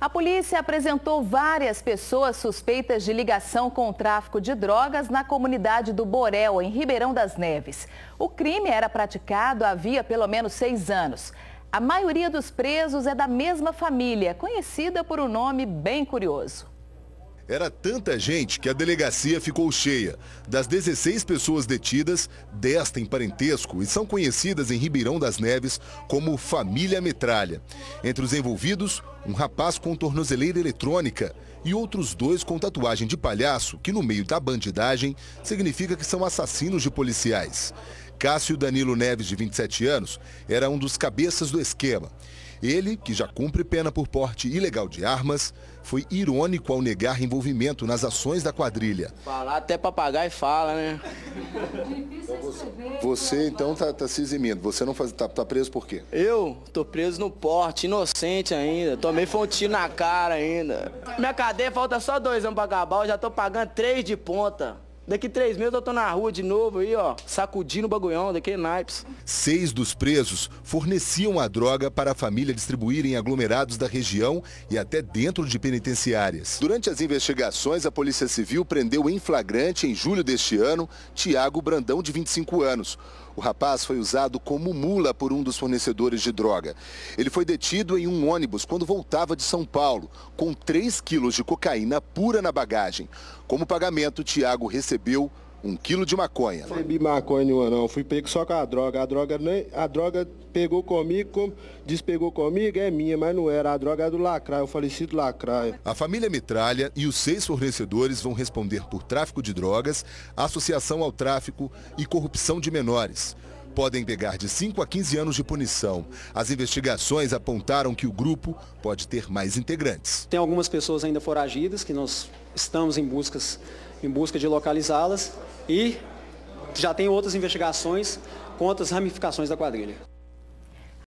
A polícia apresentou várias pessoas suspeitas de ligação com o tráfico de drogas na comunidade do Borel, em Ribeirão das Neves. O crime era praticado havia pelo menos seis anos. A maioria dos presos é da mesma família, conhecida por um nome bem curioso. Era tanta gente que a delegacia ficou cheia. Das 16 pessoas detidas, 10 têm parentesco e são conhecidas em Ribeirão das Neves como Família Metralha. Entre os envolvidos, um rapaz com tornozeleira eletrônica e outros dois com tatuagem de palhaço, que no meio da bandidagem significa que são assassinos de policiais. Cássio Danilo Neves, de 27 anos, era um dos cabeças do esquema. Ele, que já cumpre pena por porte ilegal de armas, foi irônico ao negar envolvimento nas ações da quadrilha. Falar até papagaio fala, né? É né? Você então tá, tá se eximindo, você não faz, tá, tá, preso por quê? Eu tô preso no porte, inocente ainda, tomei foi um tiro na cara ainda. Minha cadeia falta só dois anos pra acabar, eu já tô pagando três de ponta. Daqui três meses eu tô na rua de novo aí, ó, sacudindo o bagulhão daqui naipes. Seis dos presos forneciam a droga para a família distribuir em aglomerados da região e até dentro de penitenciárias. Durante as investigações, a Polícia Civil prendeu em flagrante, em julho deste ano, Tiago Brandão, de 25 anos. O rapaz foi usado como mula por um dos fornecedores de droga. Ele foi detido em um ônibus quando voltava de São Paulo, com 3 quilos de cocaína pura na bagagem. Como pagamento, Tiago recebeu recebeu um quilo de maconha. Não recebi maconha nenhuma, não. Fui pego só com a droga. A droga, nem, a droga pegou comigo, como despegou comigo, é minha, mas não era. A droga é do Lacraia, o falecido Lacraia. A família Mitralha e os seis fornecedores vão responder por tráfico de drogas, associação ao tráfico e corrupção de menores podem pegar de 5 a 15 anos de punição. As investigações apontaram que o grupo pode ter mais integrantes. Tem algumas pessoas ainda foragidas que nós estamos em, buscas, em busca de localizá-las e já tem outras investigações contra as ramificações da quadrilha.